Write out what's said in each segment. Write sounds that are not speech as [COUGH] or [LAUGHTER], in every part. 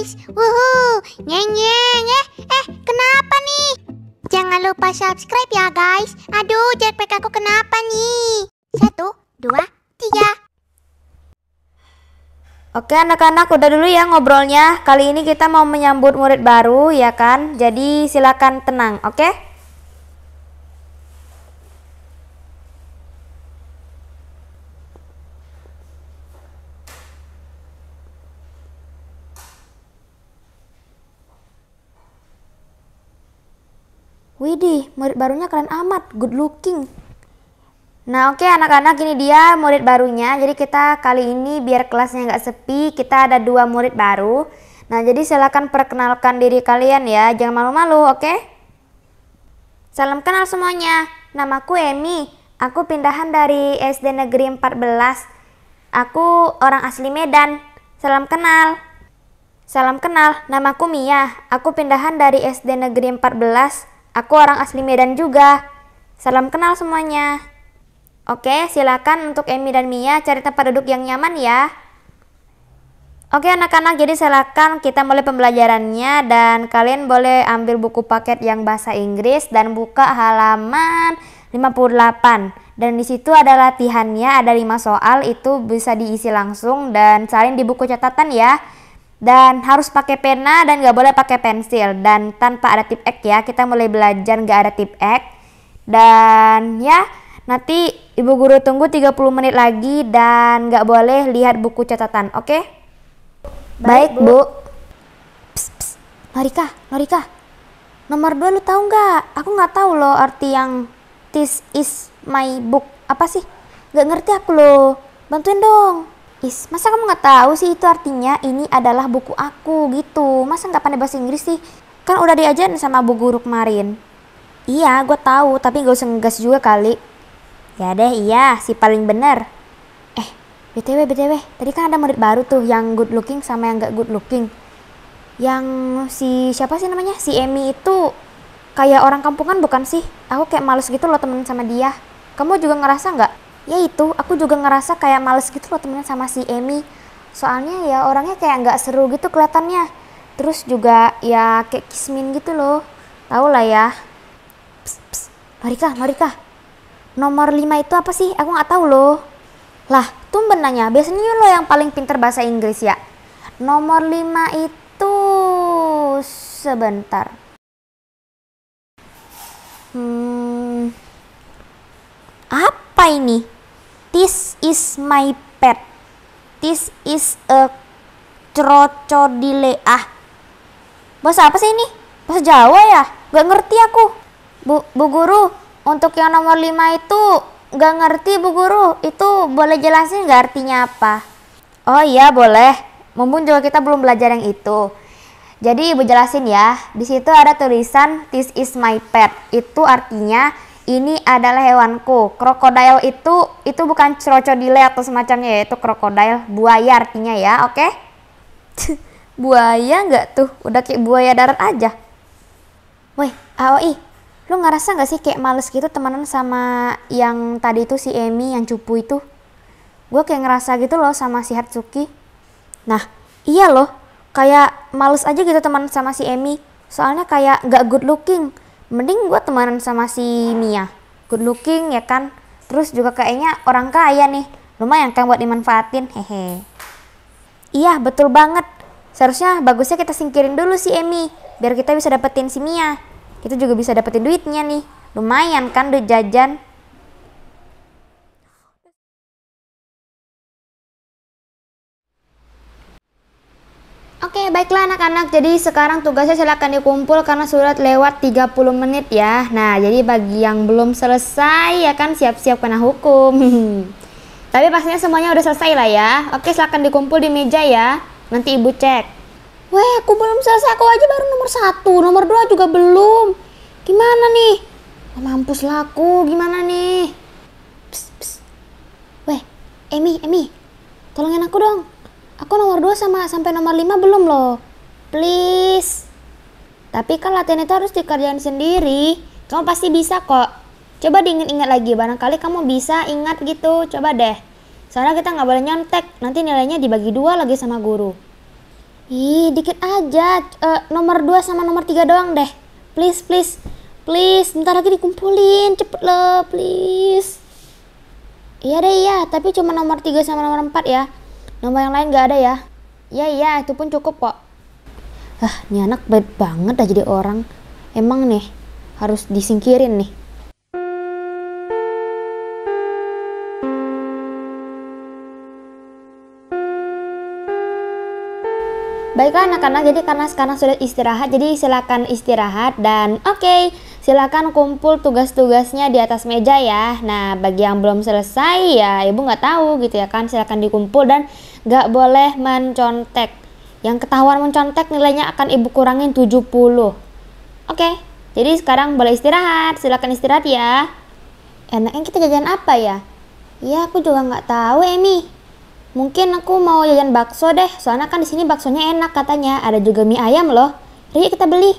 guys. Wuhu, nyeng nyeng eh. Eh, kenapa nih? Jangan lupa subscribe ya guys. Aduh, jetpack aku kenapa nih? Satu, dua, tiga. Oke anak-anak udah dulu ya ngobrolnya Kali ini kita mau menyambut murid baru ya kan Jadi silakan tenang oke okay? Widih, murid barunya keren amat, good looking. Nah oke okay, anak-anak ini dia murid barunya. Jadi kita kali ini biar kelasnya nggak sepi, kita ada dua murid baru. Nah jadi silakan perkenalkan diri kalian ya, jangan malu-malu oke? Okay? Salam kenal semuanya, namaku Emi. Aku pindahan dari SD Negeri 14. Aku orang asli Medan. Salam kenal. Salam kenal, namaku Mia. Aku pindahan dari SD Negeri 14. Aku orang asli Medan juga. Salam kenal semuanya. Oke, silakan untuk Emi dan Mia cari tempat duduk yang nyaman ya. Oke anak-anak, jadi silakan kita mulai pembelajarannya dan kalian boleh ambil buku paket yang bahasa Inggris dan buka halaman 58. Dan di situ ada latihannya, ada 5 soal itu bisa diisi langsung dan salin di buku catatan ya dan harus pakai pena dan nggak boleh pakai pensil dan tanpa ada tip ek ya kita mulai belajar nggak ada tip ek dan ya nanti ibu guru tunggu 30 menit lagi dan nggak boleh lihat buku catatan oke okay? baik, bu, bu. Psst, psst. Norika Norika nomor 2 lu tahu nggak aku nggak tahu loh arti yang this is my book apa sih nggak ngerti aku loh bantuin dong Is, masa kamu nggak tahu sih itu artinya ini adalah buku aku gitu. Masa nggak pandai bahasa Inggris sih? Kan udah diajarin sama bu guru kemarin. Iya, gue tahu, tapi gak usah ngegas juga kali. Ya deh, iya, si paling bener. Eh, BTW, BTW, tadi kan ada murid baru tuh yang good looking sama yang gak good looking. Yang si siapa sih namanya? Si Emmy itu kayak orang kampungan bukan sih? Aku kayak males gitu loh temen sama dia. Kamu juga ngerasa nggak? ya itu aku juga ngerasa kayak males gitu loh temenin sama si Amy soalnya ya orangnya kayak nggak seru gitu kelihatannya terus juga ya kayak kismin gitu loh tau lah ya Pss, pss, Marika Marika nomor 5 itu apa sih aku nggak tahu loh lah tuh benarnya biasanya lo yang paling pinter bahasa Inggris ya nomor 5 itu sebentar hmm apa apa ini? This is my pet. This is a crocodile. Ah, bahasa apa sih ini? Bahasa Jawa ya? Gak ngerti aku. Bu, bu guru, untuk yang nomor 5 itu gak ngerti bu guru. Itu boleh jelasin gak artinya apa? Oh iya boleh. Mumpung juga kita belum belajar yang itu. Jadi ibu jelasin ya. Di situ ada tulisan This is my pet. Itu artinya ini adalah hewanku. Krokodil itu itu bukan crocodile atau semacamnya yaitu krokodil, buaya artinya ya, oke? Okay? [LAUGHS] buaya nggak tuh? Udah kayak buaya darat aja. Woi, AOI, lu ngerasa nggak sih kayak males gitu temenan sama yang tadi itu si Emi yang cupu itu? Gue kayak ngerasa gitu loh sama si Hatsuki. Nah, iya loh, kayak males aja gitu teman sama si Emi. Soalnya kayak nggak good looking mending gue temenan sama si Mia good looking ya kan terus juga kayaknya orang kaya nih lumayan kan buat dimanfaatin hehe iya betul banget seharusnya bagusnya kita singkirin dulu si Emi, biar kita bisa dapetin si Mia kita juga bisa dapetin duitnya nih lumayan kan duit jajan Oke, baiklah anak-anak. Jadi sekarang tugasnya silahkan dikumpul karena surat lewat 30 menit ya. Nah, jadi bagi yang belum selesai ya kan siap-siap kena hukum. [LAUGHS] Tapi pastinya semuanya udah selesai lah ya. Oke, silahkan dikumpul di meja ya. Nanti ibu cek. Weh, aku belum selesai. Aku aja baru nomor satu, nomor dua juga belum. Gimana nih? Oh, mampus lah aku. Gimana nih? Psst, psst. Weh, Emi, Emi. Tolongin aku dong. Aku nomor 2 sama sampai nomor 5 belum loh. Please. Tapi kan latihan itu harus dikerjain sendiri. Kamu pasti bisa kok. Coba diingat-ingat lagi, barangkali kamu bisa ingat gitu. Coba deh. Soalnya kita nggak boleh nyontek, nanti nilainya dibagi dua lagi sama guru. Ih, dikit aja. Uh, nomor 2 sama nomor 3 doang deh. Please, please. Please, ntar lagi dikumpulin. Cepet loh, please. Iya deh, iya. Tapi cuma nomor 3 sama nomor 4 ya. Nomor yang lain gak ada ya? Ya iya, itu pun cukup kok. Hah, ini anak baik banget dah jadi orang. Emang nih, harus disingkirin nih. Baiklah anak-anak, jadi karena sekarang sudah istirahat, jadi silakan istirahat dan oke. Okay, Silakan kumpul tugas-tugasnya di atas meja ya. Nah, bagi yang belum selesai ya ibu nggak tahu gitu ya kan. Silakan dikumpul dan nggak boleh mencontek. Yang ketahuan mencontek nilainya akan ibu kurangin 70. Oke, jadi sekarang boleh istirahat. Silakan istirahat ya. Enaknya kita jajan apa ya? Ya, aku juga nggak tahu, Emi. Mungkin aku mau jajan bakso deh, soalnya kan di sini baksonya enak katanya. Ada juga mie ayam loh. Yuk kita beli.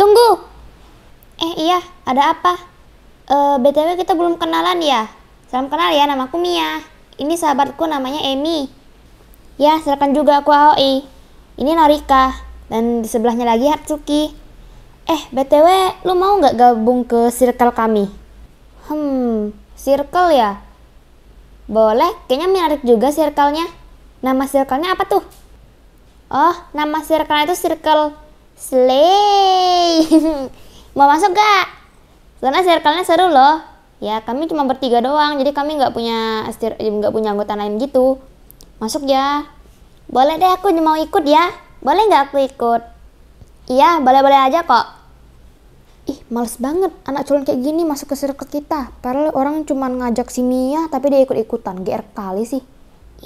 Tunggu, iya, ada apa? E, eh, BTW kita belum kenalan ya? Salam kenal ya, nama aku Mia. Ini sahabatku namanya Emi. Ya, silakan juga aku Aoi. Ini Norika. Dan di sebelahnya lagi Hatsuki. Eh, BTW, lu mau nggak gabung ke circle kami? Hmm, circle ya? Boleh, kayaknya menarik juga circle-nya. Nama circle-nya apa tuh? Oh, nama circle itu circle Slay. [LAUGHS] mau masuk gak? Karena circle-nya seru loh. Ya, kami cuma bertiga doang, jadi kami nggak punya nggak punya anggota lain gitu. Masuk ya. Boleh deh aku mau ikut ya. Boleh nggak aku ikut? Iya, boleh-boleh aja kok. Ih, males banget anak culun kayak gini masuk ke circle kita. Padahal orang cuma ngajak si Mia, tapi dia ikut-ikutan. GR kali sih.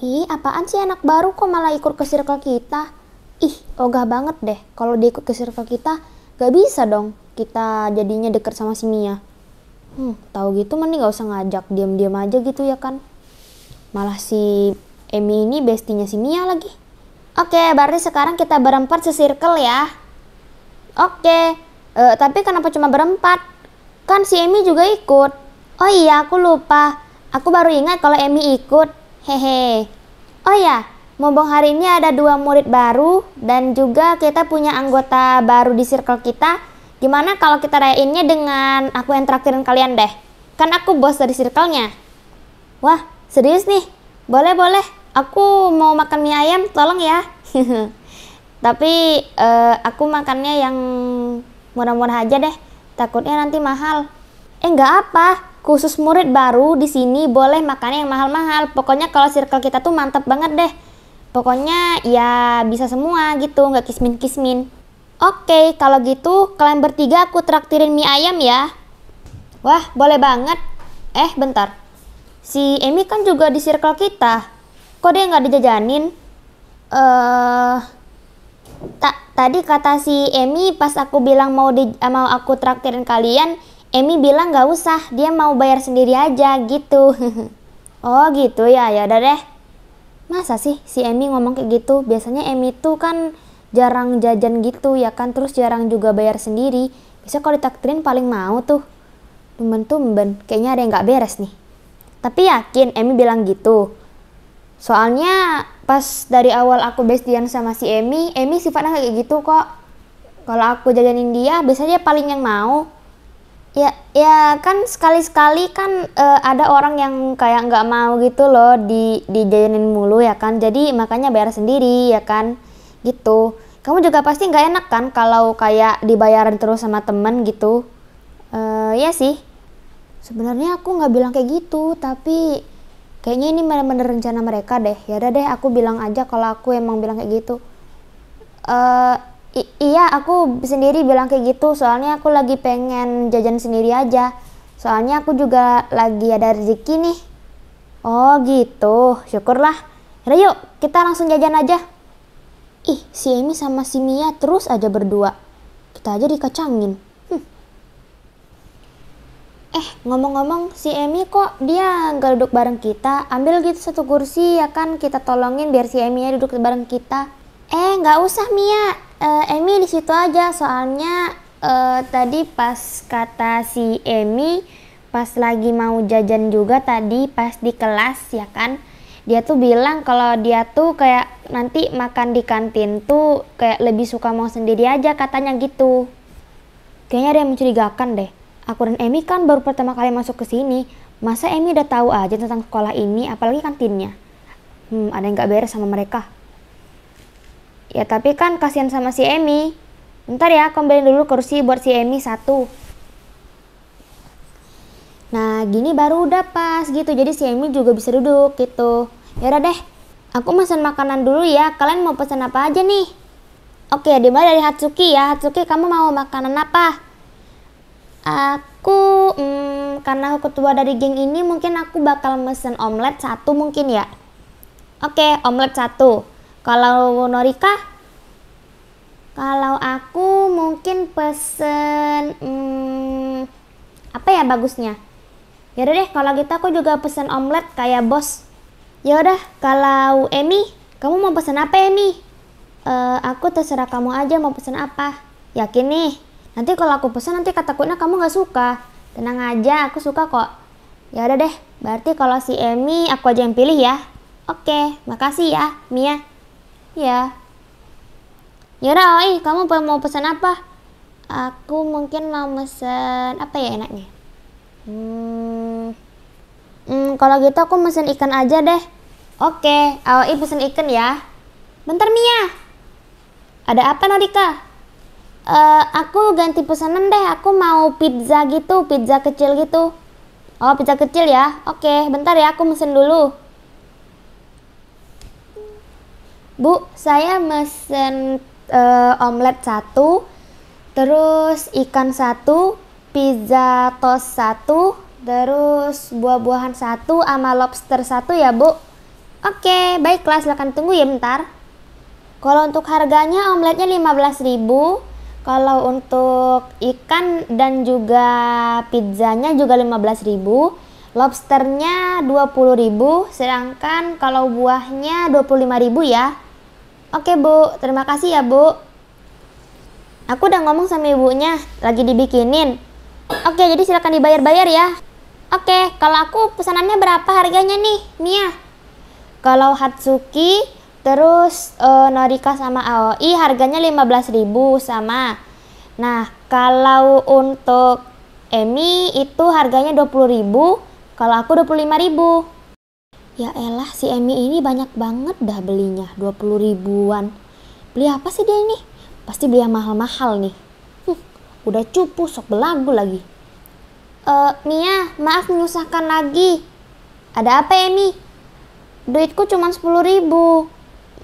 Ih, apaan sih anak baru kok malah ikut ke circle kita? Ih, ogah banget deh kalau dia ikut ke circle kita. Gak bisa dong kita jadinya deket sama si Mia. Hmm, tahu gitu mending nggak usah ngajak, diam-diam aja gitu ya kan. Malah si Emi ini bestinya si Mia lagi. Oke, berarti sekarang kita berempat sesirkel ya. Oke, uh, tapi kenapa cuma berempat? Kan si Emi juga ikut. Oh iya, aku lupa. Aku baru ingat kalau Emi ikut. Hehe. Oh iya, Mumpung hari ini ada dua murid baru dan juga kita punya anggota baru di circle kita, Gimana kalau kita rayainnya dengan aku yang traktirin kalian deh? Kan aku bos dari circle-nya. Wah, serius nih? Boleh-boleh, aku mau makan mie ayam, tolong ya. [LAUGHS] Tapi uh, aku makannya yang murah-murah aja deh, takutnya nanti mahal. Eh nggak apa, khusus murid baru di sini boleh makannya yang mahal-mahal. Pokoknya kalau circle kita tuh mantep banget deh. Pokoknya ya bisa semua gitu, nggak kismin-kismin. Oke, kalau gitu kalian bertiga aku traktirin mie ayam ya. Wah, boleh banget. Eh, bentar. Si Emi kan juga di circle kita. Kok dia nggak dijajanin? Eh, uh, ta tadi kata si Emi pas aku bilang mau di mau aku traktirin kalian, Emi bilang nggak usah, dia mau bayar sendiri aja gitu. [LAUGHS] oh gitu ya, ya udah deh. Masa sih si Emi ngomong kayak gitu? Biasanya Emi tuh kan jarang jajan gitu ya kan terus jarang juga bayar sendiri bisa kalau ditakdirin paling mau tuh tumben-tumben kayaknya ada yang nggak beres nih tapi yakin Emmy bilang gitu soalnya pas dari awal aku bestian sama si Emmy Emmy sifatnya kayak gitu kok kalau aku jajanin dia biasanya paling yang mau ya ya kan sekali-sekali kan uh, ada orang yang kayak nggak mau gitu loh di dijajanin mulu ya kan jadi makanya bayar sendiri ya kan gitu kamu juga pasti nggak enak kan kalau kayak dibayaran terus sama temen gitu uh, ya sih sebenarnya aku nggak bilang kayak gitu tapi kayaknya ini bener-bener rencana mereka deh ya udah deh aku bilang aja kalau aku emang bilang kayak gitu uh, iya aku sendiri bilang kayak gitu soalnya aku lagi pengen jajan sendiri aja soalnya aku juga lagi ada rezeki nih oh gitu syukurlah Yaudah yuk kita langsung jajan aja Ih, si Emi sama si Mia terus aja berdua. Kita aja dikacangin. Hm. Eh, ngomong-ngomong, si Emi kok dia nggak duduk bareng kita? Ambil gitu satu kursi, ya kan? Kita tolongin biar si Emi duduk bareng kita. Eh, nggak usah Mia. Uh, eh, Emi di situ aja, soalnya uh, tadi pas kata si Emi, pas lagi mau jajan juga tadi pas di kelas, ya kan? dia tuh bilang kalau dia tuh kayak nanti makan di kantin tuh kayak lebih suka mau sendiri aja katanya gitu. Kayaknya ada yang mencurigakan deh. Aku dan Emi kan baru pertama kali masuk ke sini. Masa Emi udah tahu aja tentang sekolah ini, apalagi kantinnya? Hmm, ada yang gak beres sama mereka. Ya tapi kan kasihan sama si Emi. Ntar ya, kembali dulu kursi buat si Emi satu. Nah, gini baru udah pas gitu. Jadi si Emi juga bisa duduk gitu. Yaudah deh, aku pesan makanan dulu ya. Kalian mau pesan apa aja nih? Oke, dimana dari Hatsuki ya. Hatsuki, kamu mau makanan apa? Aku, hmm, karena aku ketua dari geng ini, mungkin aku bakal mesen omelet satu mungkin ya. Oke, omelet satu. Kalau Norika? Kalau aku mungkin pesen, hmm, apa ya bagusnya? Yaudah deh, kalau gitu aku juga pesen omelet kayak bos. Ya udah, kalau Emi, kamu mau pesan apa Emi? E, aku terserah kamu aja mau pesan apa. Yakin nih? Nanti kalau aku pesan nanti takutnya kamu nggak suka. Tenang aja, aku suka kok. Ya udah deh, berarti kalau si Emi aku aja yang pilih ya. Oke, makasih ya, Mia. Ya. Yaudah, Oi, kamu mau pesan apa? Aku mungkin mau pesan apa ya enaknya? Hmm, Hmm, kalau gitu aku mesin ikan aja deh. Oke, Aoi pesen ikan ya. Bentar Mia. Ada apa Nodika? Uh, aku ganti pesanan deh, aku mau pizza gitu, pizza kecil gitu. Oh, pizza kecil ya. Oke, bentar ya aku mesen dulu. Bu, saya mesen uh, omelet satu, terus ikan satu, pizza toast satu, Terus buah-buahan satu sama lobster satu ya bu. Oke, baiklah silahkan tunggu ya bentar. Kalau untuk harganya omeletnya 15.000 kalau untuk ikan dan juga pizzanya juga 15.000, lobsternya 20.000, sedangkan kalau buahnya 25.000 ya. Oke, Bu. Terima kasih ya, Bu. Aku udah ngomong sama ibunya, lagi dibikinin. Oke, jadi silakan dibayar-bayar ya. Oke, kalau aku pesanannya berapa harganya nih, Mia? Kalau Hatsuki, terus uh, Norika sama Aoi harganya 15.000 sama. Nah, kalau untuk Emi itu harganya 20.000, kalau aku 25.000. Ya elah, si Emi ini banyak banget dah belinya, 20 ribuan. Beli apa sih dia ini? Pasti beli yang mahal-mahal nih. Huh, hm, udah cupu, sok belagu lagi. Uh, Mia, maaf menyusahkan lagi. Ada apa ya, Mi? Duitku cuma sepuluh ribu.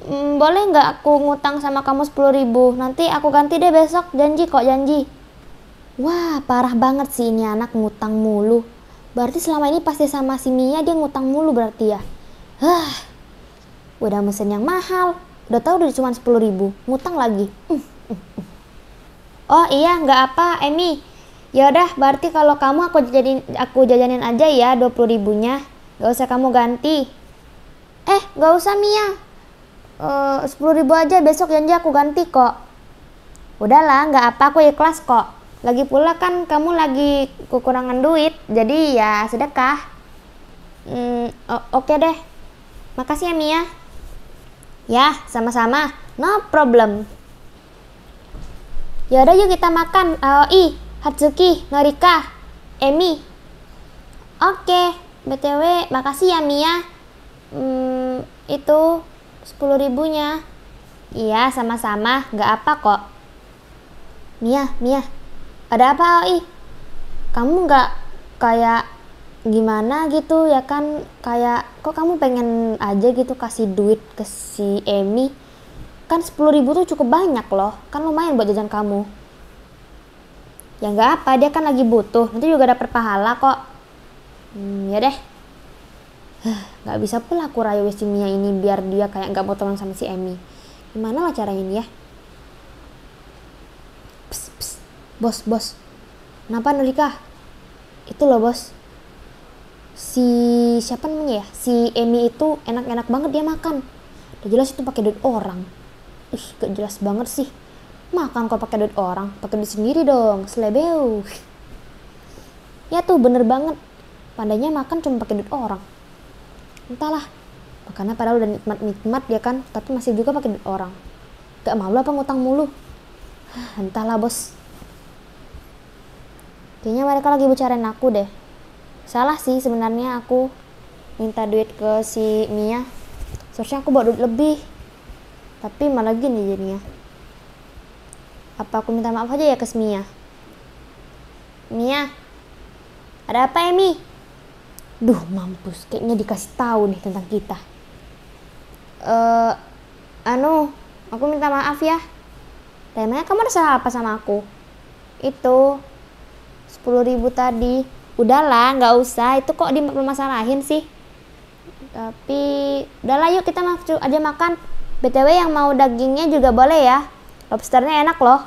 Hmm, boleh nggak aku ngutang sama kamu sepuluh ribu? Nanti aku ganti deh besok, janji kok, janji. Wah, parah banget sih ini anak ngutang mulu. Berarti selama ini pasti sama si Mia dia ngutang mulu berarti ya? Hah, udah mesin yang mahal. Udah tau, udah cuma sepuluh ribu, ngutang lagi. Mm, mm, mm. oh iya, nggak apa, Emi. Ya udah, berarti kalau kamu aku jajanin aku jajanin aja ya 20 ribunya. Gak usah kamu ganti. Eh, gak usah Mia. Eh, uh, 10 ribu aja besok janji aku ganti kok. Udahlah, nggak apa aku ikhlas kok. Lagi pula kan kamu lagi kekurangan duit, jadi ya sedekah. Hmm, oke okay deh. Makasih ya Mia. Ya, sama-sama. No problem. Ya udah yuk kita makan. Oh, i Hatsuki, Norika, Emi. Oke, BTW makasih ya Mia. Hmm, itu 10 ribunya. Iya, sama-sama, nggak apa kok. Mia, Mia, ada apa Oi? Kamu nggak kayak gimana gitu ya kan kayak kok kamu pengen aja gitu kasih duit ke si Emi kan sepuluh ribu tuh cukup banyak loh kan lumayan buat jajan kamu Ya nggak apa, dia kan lagi butuh. Nanti juga dapat pahala kok. Hmm, ya deh. Nggak bisa pula aku rayu Westinia ini biar dia kayak nggak mau teman sama si Emmy. Gimana lah caranya nih ya? Bos, bos. Kenapa Nurika? Itu loh bos. Si siapa namanya ya? Si Emmy itu enak-enak banget dia makan. Udah jelas itu pakai duit orang. Ih, gak jelas banget sih. Makan kok pakai duit orang, pakai duit sendiri dong, selebeu. Ya tuh bener banget, pandanya makan cuma pakai duit orang. Entahlah, makannya padahal udah nikmat-nikmat ya kan, tapi masih juga pakai duit orang. Gak malu apa ngutang mulu? [SIGHS] Entahlah bos. Kayaknya mereka lagi bicarain aku deh. Salah sih sebenarnya aku minta duit ke si Mia. Seharusnya aku bawa duit lebih. Tapi malah gini jadinya. Apa aku minta maaf aja ya ke Mia? Mia, ada apa ya Duh mampus, kayaknya dikasih tahu nih tentang kita. Eh, uh, Anu, aku minta maaf ya. temanya kamu ada salah apa sama aku? Itu, 10 ribu tadi. Udahlah, nggak usah. Itu kok dimasalahin sih? Tapi, udahlah yuk kita aja makan. BTW yang mau dagingnya juga boleh ya. Lobsternya enak loh.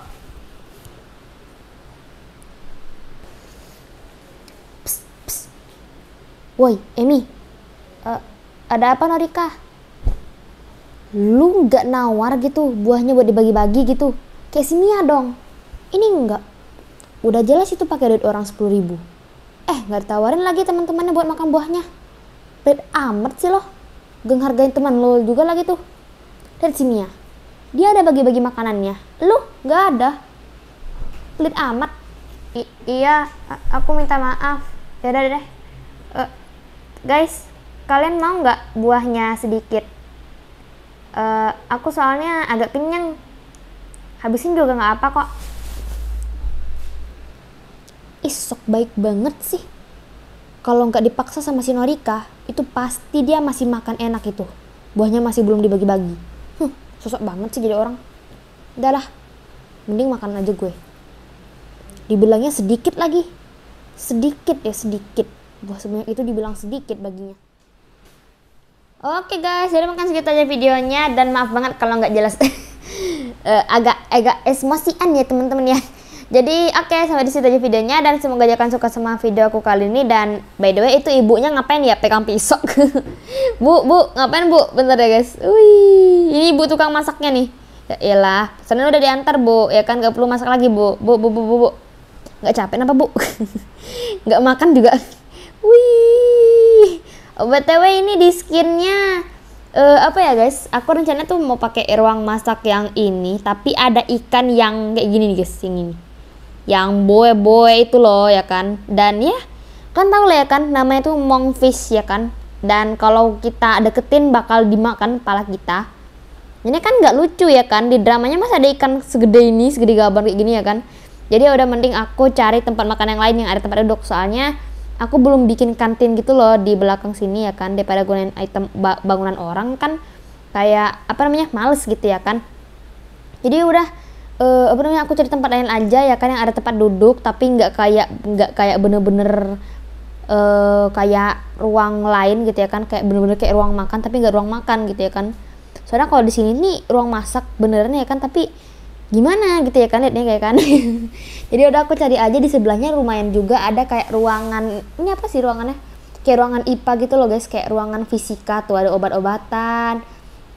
Psst, Woi, Emi. Uh, ada apa Norika? Lu nggak nawar gitu buahnya buat dibagi-bagi gitu. Kayak sini ya dong. Ini enggak. Udah jelas itu pakai duit orang sepuluh ribu. Eh, nggak ditawarin lagi teman-temannya buat makan buahnya. Bet amat sih loh. Geng hargain teman lo juga lagi tuh. Dan sini ya. Dia ada bagi-bagi makanannya. Lu nggak ada. Pelit amat. I iya, aku minta maaf. Ya deh. Uh, guys, kalian mau nggak buahnya sedikit? Uh, aku soalnya agak kenyang. Habisin juga nggak apa kok. Isok baik banget sih. Kalau nggak dipaksa sama si Norika, itu pasti dia masih makan enak itu. Buahnya masih belum dibagi-bagi. Huh sosok banget sih jadi orang udah lah mending makan aja gue dibilangnya sedikit lagi sedikit ya sedikit buah sebanyak itu dibilang sedikit baginya Oke guys, jadi makan segitu aja videonya dan maaf banget kalau nggak jelas uh, [LAUGHS] agak agak emosian ya teman-teman ya. Jadi oke okay, sampai di situ aja videonya dan semoga kalian suka sama video aku kali ini dan by the way itu ibunya ngapain ya pegang pisau. [LAUGHS] bu, bu, ngapain Bu? Bentar ya guys. Wih, ini ibu tukang masaknya nih. Ya iyalah, sana udah diantar Bu. Ya kan gak perlu masak lagi Bu. Bu, Bu, Bu, Bu. bu. Gak capek apa Bu? [LAUGHS] gak makan juga. [LAUGHS] Wih. Oh, BTW ini di skinnya uh, apa ya guys aku rencana tuh mau pakai ruang masak yang ini tapi ada ikan yang kayak gini nih guys yang ini yang boe boe itu loh ya kan dan ya kan tau lah ya kan namanya itu mongfish ya kan dan kalau kita deketin bakal dimakan kepala kita ini kan nggak lucu ya kan di dramanya masa ada ikan segede ini segede gambar kayak gini ya kan jadi ya udah mending aku cari tempat makan yang lain yang ada tempat duduk soalnya aku belum bikin kantin gitu loh di belakang sini ya kan daripada gunain item bangunan orang kan kayak apa namanya males gitu ya kan jadi ya udah uh, apa namanya aku cari tempat lain aja ya kan yang ada tempat duduk tapi nggak kayak nggak kayak bener-bener uh, kayak ruang lain gitu ya kan kayak bener-bener kayak ruang makan tapi nggak ruang makan gitu ya kan soalnya kalau di sini nih ruang masak beneran ya kan tapi gimana gitu ya kan liatnya kayak kan [LAUGHS] jadi udah aku cari aja di sebelahnya lumayan juga ada kayak ruangan ini apa sih ruangannya kayak ruangan IPA gitu loh guys kayak ruangan fisika tuh ada obat-obatan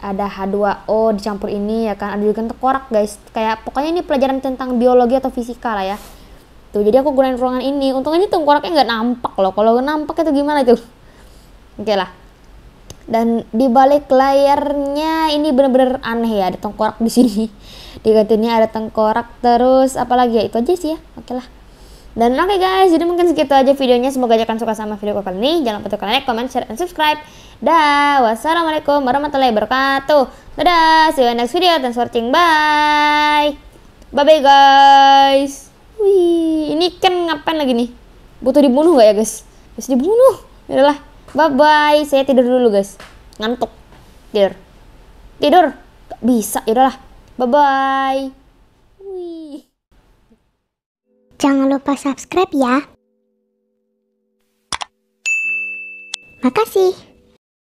ada H2O dicampur ini ya kan ada juga tengkorak guys kayak pokoknya ini pelajaran tentang biologi atau fisika lah ya tuh jadi aku gunain ruangan ini untungnya ini tengkoraknya nggak nampak loh kalau nampak itu gimana tuh [LAUGHS] oke okay lah dan di balik layarnya ini bener-bener aneh ya ada tengkorak di sini [LAUGHS] di ini ada tengkorak terus apalagi ya itu aja sih ya oke okay lah dan oke okay guys jadi mungkin segitu aja videonya semoga aja kalian suka sama video kali ini jangan lupa tekan like comment share dan subscribe Dah, wassalamualaikum warahmatullahi wabarakatuh. Dadah, see you next video. Thanks for watching. Bye. Bye-bye guys. Wih, ini kan ngapain lagi nih? Butuh dibunuh gak ya guys? Bisa dibunuh. Yaudah Bye-bye. Saya tidur dulu guys. Ngantuk. Tidur. Tidur. Gak bisa. Yaudah Bye-bye. Wih. Jangan lupa subscribe ya. Makasih.